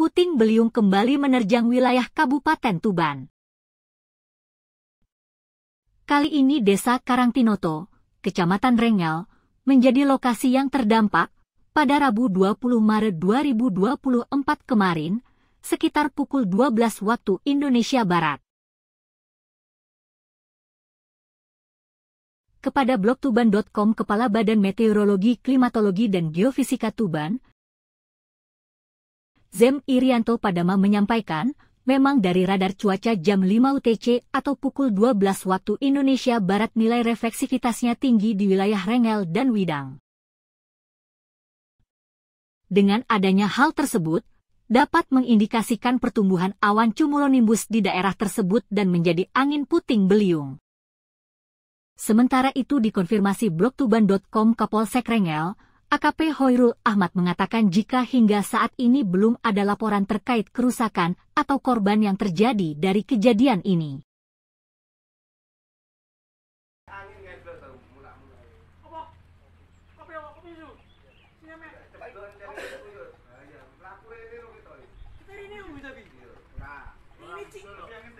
puting beliung kembali menerjang wilayah Kabupaten Tuban. Kali ini Desa Karangtinoto, Kecamatan Rengel, menjadi lokasi yang terdampak pada Rabu 20 Maret 2024 kemarin, sekitar pukul 12 waktu Indonesia Barat. kepada blogtuban.com Kepala Badan Meteorologi, Klimatologi dan Geofisika Tuban, Zem Irianto Padama menyampaikan, memang dari radar cuaca jam 5 UTC atau pukul 12 waktu Indonesia Barat nilai refleksivitasnya tinggi di wilayah Rengel dan Widang. Dengan adanya hal tersebut, dapat mengindikasikan pertumbuhan awan cumulonimbus di daerah tersebut dan menjadi angin puting beliung. Sementara itu dikonfirmasi blogtuban.com Kapolsek Rengel, AKP Hoirul Ahmad mengatakan jika hingga saat ini belum ada laporan terkait kerusakan atau korban yang terjadi dari kejadian ini. Ini